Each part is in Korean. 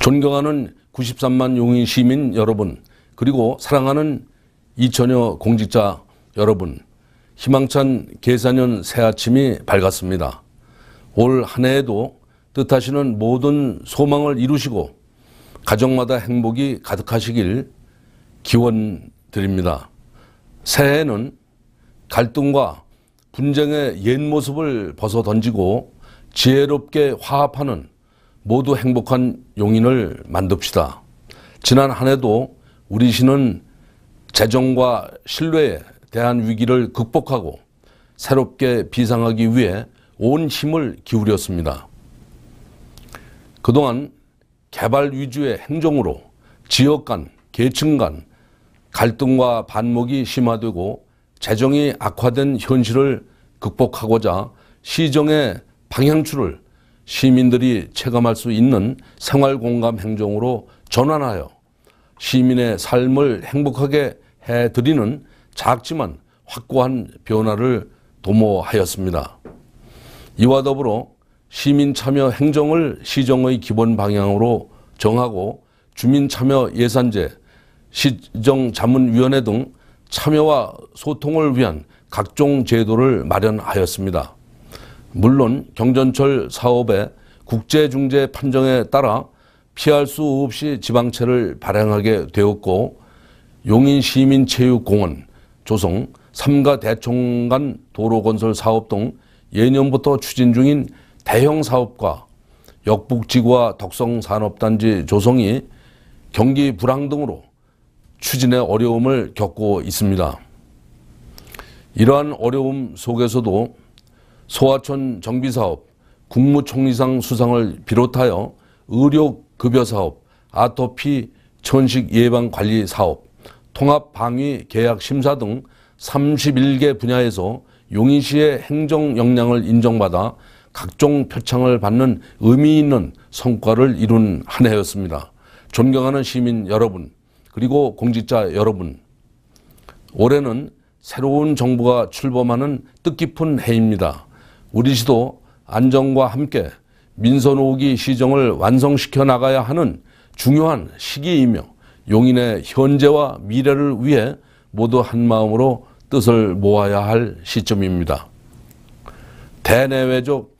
존경하는 93만 용인 시민 여러분, 그리고 사랑하는 이천여 공직자 여러분, 희망찬 계산년 새 아침이 밝았습니다. 올 한 해에도 뜻하시는 모든 소망을 이루시고 가정마다 행복이 가득하시길 기원 드립니다. 새해에는 갈등과 분쟁의 옛 모습을 벗어 던지고 지혜롭게 화합하는 모두 행복한 용인을 만듭시다. 지난 한 해도 우리 시는 재정과 신뢰에 대한 위기를 극복하고 새롭게 비상하기 위해 온 힘을 기울였습니다. 그동안 개발 위주의 행정으로 지역 간, 계층 간 갈등과 반목이 심화되고 재정이 악화된 현실을 극복하고자 시정의 방향추를 시민들이 체감할 수 있는 생활 공감 행정으로 전환하여 시민의 삶을 행복하게 해드리는 작지만 확고한 변화를 도모하였습니다. 이와 더불어 시민 참여 행정을 시정의 기본 방향으로 정하고 주민 참여 예산제, 시정 자문위원회 등 참여와 소통을 위한 각종 제도를 마련하였습니다. 물론 경전철 사업의 국제중재 판정에 따라 피할 수 없이 지방채를 발행하게 되었고 용인시민체육공원 조성 삼가 대총간 도로건설 사업 등 예년부터 추진 중인 대형 사업과 역북지구와 덕성산업단지 조성이 경기 불황 등으로 추진에 어려움을 겪고 있습니다. 이러한 어려움 속에서도 소하촌 정비사업, 국무총리상 수상을 비롯하여 의료급여사업, 아토피 천식 예방 관리 사업, 통합 방위 계약 심사 등 31개 분야에서 용인시의 행정 역량을 인정받아 각종 표창을 받는 의미 있는 성과를 이룬 한 해였습니다. 존경하는 시민 여러분, 그리고 공직자 여러분, 올해는 새로운 정부가 출범하는 뜻깊은 해입니다. 우리 시도 안정과 함께 민선 5기 시정을 완성시켜 나가야 하는 중요한 시기이며 용인의 현재와 미래를 위해 모두 한마음으로 뜻을 모아야 할 시점입니다. 대내외적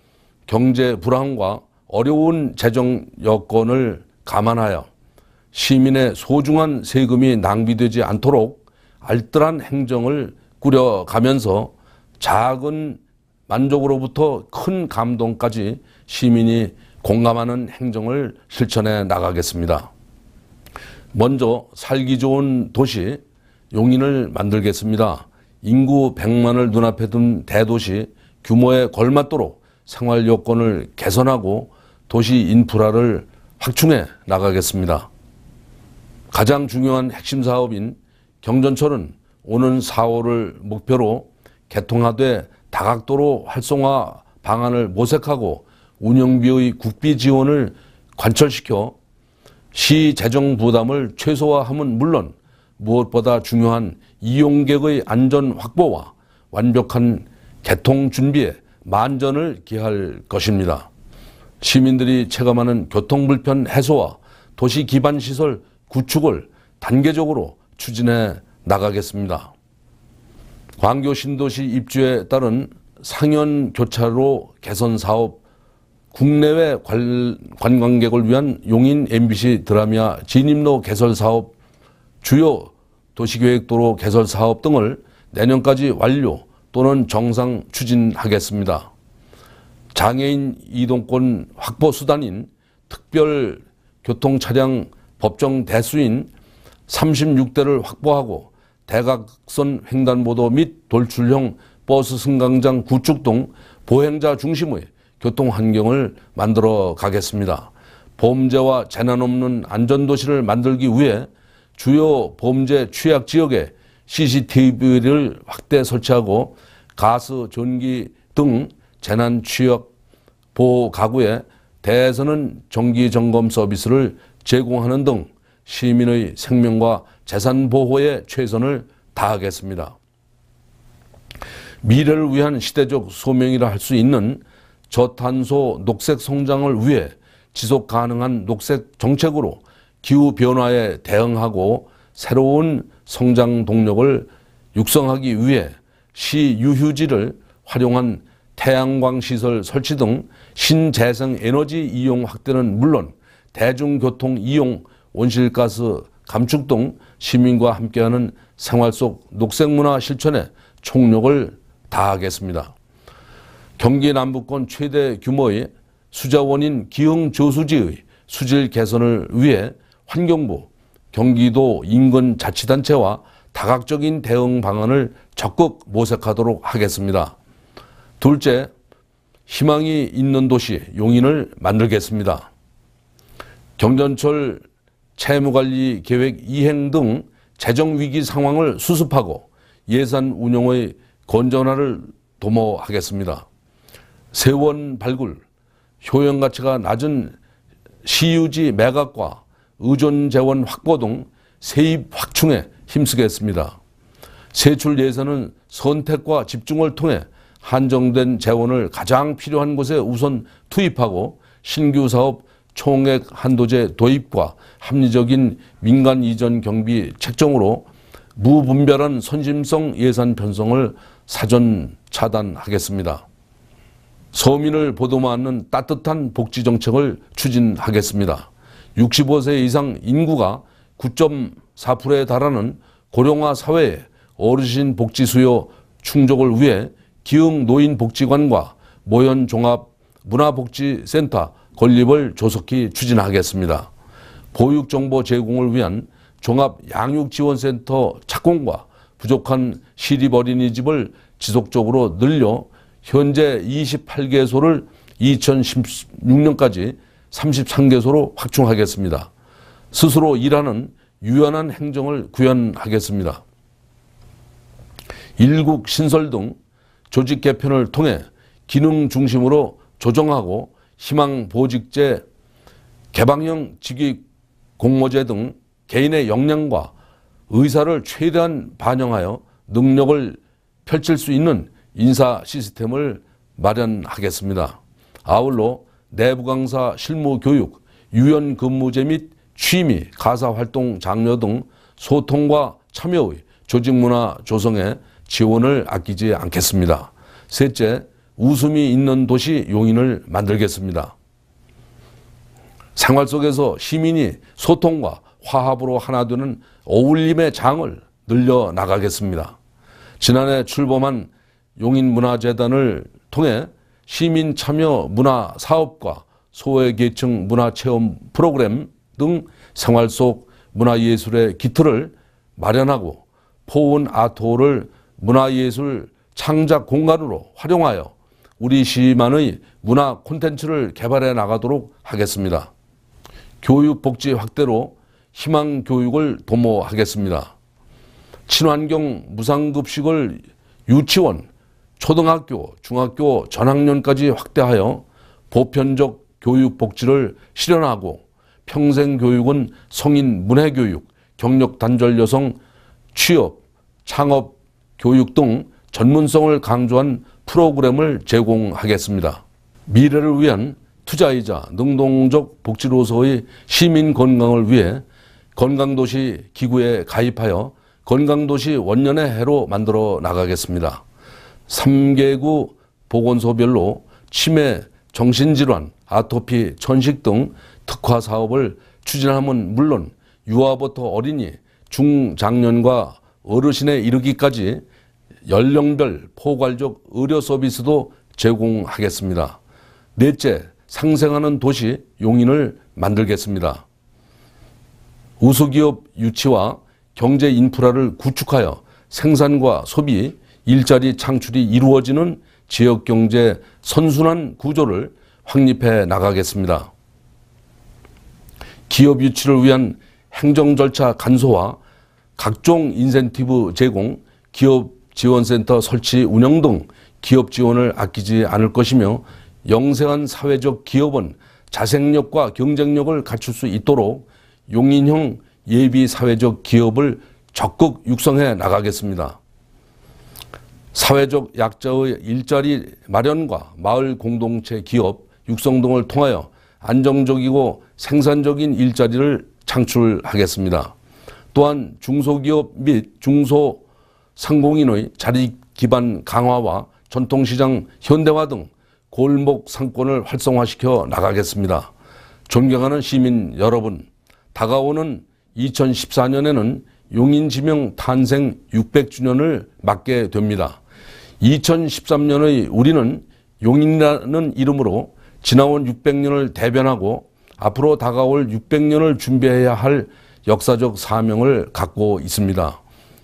경제 불황과 어려운 재정 여건을 감안하여 시민의 소중한 세금이 낭비되지 않도록 알뜰한 행정을 꾸려가면서 작은 만족으로부터 큰 감동까지 시민이 공감하는 행정을 실천해 나가겠습니다. 먼저 살기 좋은 도시 용인을 만들겠습니다. 인구 100만을 눈앞에 둔 대도시 규모에 걸맞도록 생활 여건을 개선하고 도시 인프라를 확충해 나가겠습니다. 가장 중요한 핵심 사업인 경전철은 오는 4월을 목표로 개통하되 다각도로 활성화 방안을 모색하고 운영비의 국비 지원을 관철시켜 시 재정 부담을 최소화함은 물론 무엇보다 중요한 이용객의 안전 확보와 완벽한 개통 준비에 만전을 기할 것입니다. 시민들이 체감하는 교통 불편 해소와 도시 기반 시설 구축을 단계적으로 추진해 나가겠습니다. 광교 신도시 입주에 따른 상현 교차로 개선 사업 국내외 관광객을 위한 용인 MBC 드라미아 진입로 개설 사업 주요 도시계획도로 개설 사업 등을 내년까지 완료 또는 정상 추진하겠습니다. 장애인 이동권 확보 수단인 특별 교통차량 법정 대수인 36대를 확보하고 대각선 횡단보도 및 돌출형 버스 승강장 구축 등 보행자 중심의 교통 환경을 만들어 가겠습니다. 범죄와 재난 없는 안전도시를 만들기 위해 주요 범죄 취약 지역에 CCTV를 확대 설치하고 가스, 전기 등 재난 취약 보호 가구에 대해서는 정기 점검 서비스를 제공하는 등 시민의 생명과 재산 보호에 최선을 다하겠습니다. 미래를 위한 시대적 소명이라 할 수 있는 저탄소 녹색 성장을 위해 지속 가능한 녹색 정책으로 기후 변화에 대응하고 새로운 성장 동력을 육성하기 위해 시 유휴지를 활용한 태양광 시설 설치 등 신재생 에너지 이용 확대는 물론 대중교통 이용, 온실가스 감축동 시민과 함께하는 생활 속 녹색문화 실천에 총력을 다하겠습니다. 경기 남부권 최대 규모의 수자원인 기흥저수지의 수질 개선을 위해 환경부, 경기도 인근 자치단체와 다각적인 대응 방안을 적극 모색하도록 하겠습니다. 둘째, 희망이 있는 도시 용인을 만들겠습니다. 경전철 채무관리 계획 이행 등 재정위기 상황을 수습하고 예산 운영의 건전화를 도모하겠습니다. 세원 발굴, 효용가치가 낮은 시유지 매각과 의존 재원 확보 등 세입 확충에 힘쓰겠습니다. 세출 예산은 선택과 집중을 통해 한정된 재원을 가장 필요한 곳에 우선 투입하고 신규 사업 총액 한도제 도입과 합리적인 민간 이전 경비 책정으로 무분별한 선심성 예산 편성을 사전 차단하겠습니다. 서민을 보듬어안는 따뜻한 복지 정책을 추진하겠습니다. 65세 이상 인구가 9.4%에 달하는 고령화 사회에 어르신 복지 수요 충족을 위해 기흥 노인 복지관과 모현 종합 문화복지센터 건립을 조속히 추진하겠습니다. 보육정보 제공을 위한 종합양육지원센터 착공과 부족한 시립 어린이집을 지속적으로 늘려 현재 28개소를 2016년까지 33개소로 확충하겠습니다. 스스로 일하는 유연한 행정을 구현하겠습니다. 일국 신설 등 조직 개편을 통해 기능 중심으로 조정하고 희망보직제, 개방형 직위 공모제 등 개인의 역량과 의사를 최대한 반영하여 능력을 펼칠 수 있는 인사 시스템을 마련하겠습니다. 아울러 내부 강사 실무 교육, 유연 근무제 및 취미, 가사 활동 장려 등 소통과 참여의 조직 문화 조성에 지원을 아끼지 않겠습니다. 셋째, 웃음이 있는 도시 용인을 만들겠습니다. 생활 속에서 시민이 소통과 화합으로 하나 되는 어울림의 장을 늘려 나가겠습니다. 지난해 출범한 용인문화재단을 통해 시민 참여 문화 사업과 소외계층 문화 체험 프로그램 등 생활 속 문화예술의 기틀을 마련하고 포은 아토를 문화예술 창작 공간으로 활용하여 우리 시만의 문화 콘텐츠를 개발해 나가도록 하겠습니다. 교육 복지 확대로 희망 교육을 도모하겠습니다. 친환경 무상급식을 유치원, 초등학교, 중학교 전학년까지 확대하여 보편적 교육 복지를 실현하고 평생 교육은 성인 문해 교육, 경력 단절 여성 취업, 창업, 교육 등 전문성을 강조한 프로그램을 제공하겠습니다. 미래를 위한 투자이자 능동적 복지로서의 시민 건강을 위해 건강도시 기구에 가입하여 건강도시 원년의 해로 만들어 나가겠습니다. 3개구 보건소별로 치매, 정신질환, 아토피, 천식 등 특화 사업을 추진함은 물론 유아부터 어린이, 중장년과 어르신에 이르기까지 연령별 포괄적 의료 서비스도 제공하겠습니다. 넷째, 상생하는 도시 용인을 만들겠습니다. 우수기업 유치와 경제 인프라를 구축하여 생산과 소비, 일자리 창출이 이루어지는 지역경제 선순환 구조를 확립해 나가겠습니다. 기업 유치를 위한 행정 절차 간소화, 각종 인센티브 제공, 기업 지원센터 설치 운영 등 기업 지원을 아끼지 않을 것이며 영세한 사회적 기업은 자생력과 경쟁력을 갖출 수 있도록 용인형 예비 사회적 기업을 적극 육성해 나가겠습니다. 사회적 약자의 일자리 마련과 마을 공동체 기업 육성 등을 통하여 안정적이고 생산적인 일자리를 창출하겠습니다. 또한 중소기업 및 중소 상공인의 자리 기반 강화와 전통시장 현대화 등 골목 상권을 활성화시켜 나가겠습니다. 존경하는 시민 여러분, 다가오는 2014년에는 용인 지명 탄생 600주년을 맞게 됩니다. 2013년의 우리는 용인이라는 이름으로 지나온 600년을 대변하고 앞으로 다가올 600년을 준비해야 할 역사적 사명을 갖고 있습니다.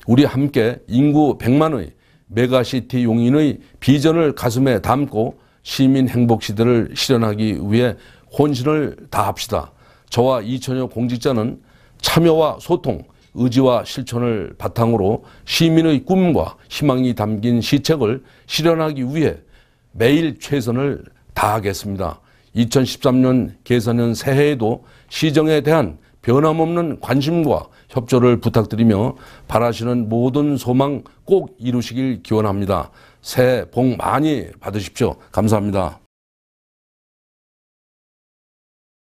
우리 함께 인구 100만의 메가시티 용인의 비전을 가슴에 담고 시민 행복 시대를 실현하기 위해 혼신을 다합시다. 저와 2천여 공직자는 참여와 소통, 의지와 실천을 바탕으로 시민의 꿈과 희망이 담긴 시책을 실현하기 위해 매일 최선을 다하겠습니다. 2013년 개선년 새해에도 시정에 대한 변함없는 관심과 협조를 부탁드리며 바라시는 모든 소망 꼭 이루시길 기원합니다. 새해 복 많이 받으십시오. 감사합니다.